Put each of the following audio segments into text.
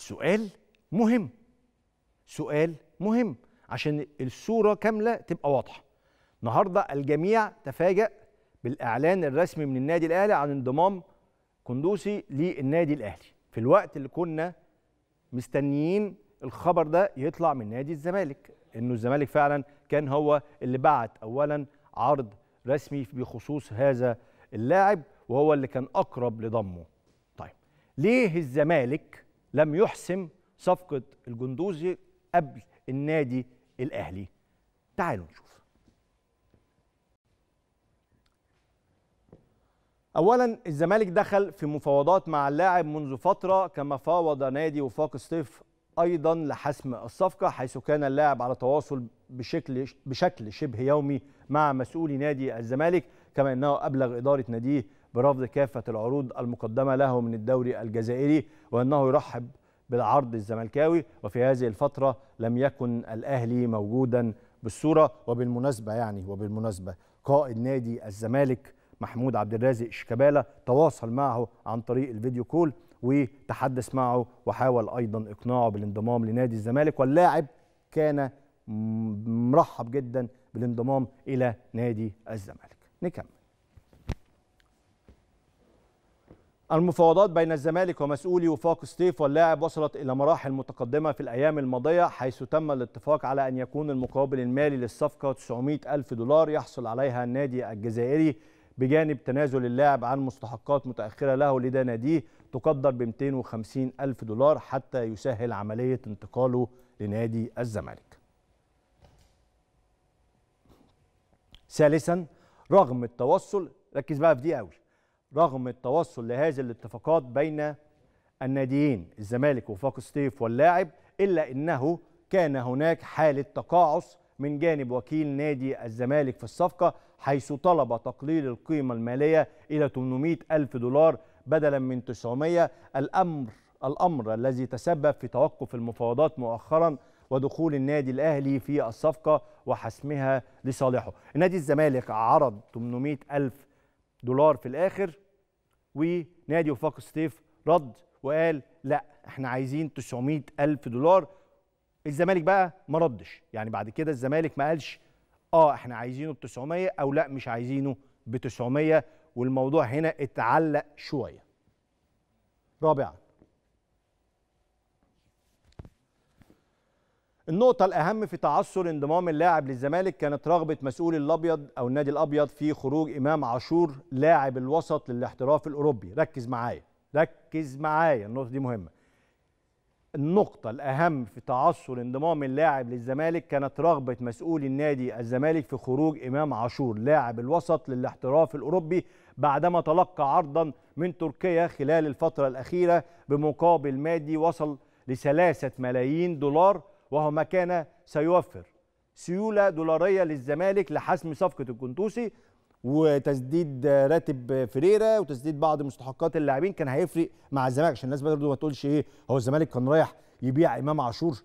سؤال مهم سؤال مهم عشان الصورة كاملة تبقى واضحة النهاردة الجميع تفاجأ بالإعلان الرسمي من النادي الأهلي عن انضمام كندوسي للنادي الأهلي في الوقت اللي كنا مستنيين الخبر ده يطلع من نادي الزمالك انه الزمالك فعلا كان هو اللي بعت اولا عرض رسمي بخصوص هذا اللاعب وهو اللي كان اقرب لضمه طيب ليه الزمالك لم يحسم صفقة الجندوزي قبل النادي الأهلي تعالوا نشوف أولا الزمالك دخل في مفاوضات مع اللاعب منذ فترة كما فاوض نادي وفاق الصيف أيضا لحسم الصفقة حيث كان اللاعب على تواصل بشكل بشكل شبه يومي مع مسؤولي نادي الزمالك كما أنه أبلغ إدارة ناديه برفض كافة العروض المقدمة له من الدوري الجزائري وأنه يرحب بالعرض الزملكاوي وفي هذه الفترة لم يكن الأهلي موجودا بالصورة وبالمناسبة يعني وبالمناسبة قائد نادي الزمالك محمود عبد الرازق شيكابالا تواصل معه عن طريق الفيديو كول وتحدث معه وحاول أيضا إقناعه بالانضمام لنادي الزمالك واللاعب كان مرحب جدا بالانضمام إلى نادي الزمالك نكمل المفاوضات بين الزمالك ومسؤولي وفاق سطيف واللاعب وصلت إلى مراحل متقدمة في الأيام الماضية حيث تم الاتفاق على أن يكون المقابل المالي للصفقة 900 ألف دولار يحصل عليها النادي الجزائري بجانب تنازل اللاعب عن مستحقات متأخرة له لدى ناديه تقدر ب 250 ألف دولار حتى يسهل عملية انتقاله لنادي الزمالك ثالثا رغم التوصل ركز بقى في دي قوي رغم التوصل لهذه الاتفاقات بين الناديين الزمالك وفاق سطيف واللاعب إلا أنه كان هناك حالة تقاعس من جانب وكيل نادي الزمالك في الصفقة حيث طلب تقليل القيمة المالية إلى 800 ألف دولار بدلا من 900 الأمر الأمر الذي تسبب في توقف المفاوضات مؤخرا ودخول النادي الأهلي في الصفقة وحسمها لصالحه نادي الزمالك عرض 800 ألف دولار في الاخر ونادي وفاق ستيف رد وقال لا احنا عايزين 900 الف دولار الزمالك بقى ما ردش يعني بعد كده الزمالك ما قالش اه احنا عايزينه ب 900 او لا مش عايزينه ب 900 والموضوع هنا اتعلق شويه رابعا النقطة الأهم في تعثر انضمام اللاعب للزمالك كانت رغبة مسؤول الأبيض أو النادي الأبيض في خروج إمام عاشور لاعب الوسط للاحتراف الأوروبي، ركز معايا، ركز معايا النقطة دي مهمة. النقطة الأهم في تعثر انضمام اللاعب للزمالك كانت رغبة مسؤول النادي الزمالك في خروج إمام عاشور لاعب الوسط للاحتراف الأوروبي بعدما تلقى عرضا من تركيا خلال الفترة الأخيرة بمقابل مادي وصل لثلاثة ملايين دولار وهو ما كان سيوفر سيولة دولارية للزمالك لحسم صفقة الكنتوسي وتسديد راتب فريرة وتسديد بعض مستحقات اللاعبين كان هيفرق مع الزمالك عشان الناس برضه ما تقولش ايه هو الزمالك كان رايح يبيع امام عاشور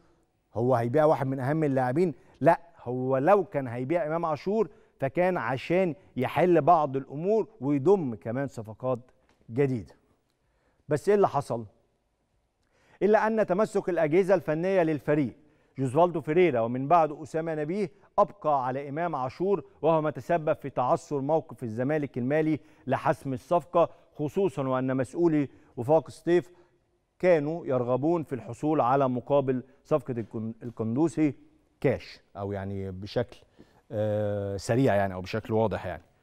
هو هيبيع واحد من اهم اللاعبين لا هو لو كان هيبيع امام عاشور فكان عشان يحل بعض الامور ويضم كمان صفقات جديده بس ايه اللي حصل الا ان تمسك الاجهزه الفنيه للفريق جوزفالدو فيريرا ومن بعده أسامة نبيه أبقى على إمام عاشور وهو ما تسبب في تعثر موقف الزمالك المالي لحسم الصفقة خصوصا وأن مسؤولي وفاق ستيف كانوا يرغبون في الحصول على مقابل صفقة القندوسي كاش أو يعني بشكل آه، سريع يعني أو بشكل واضح يعني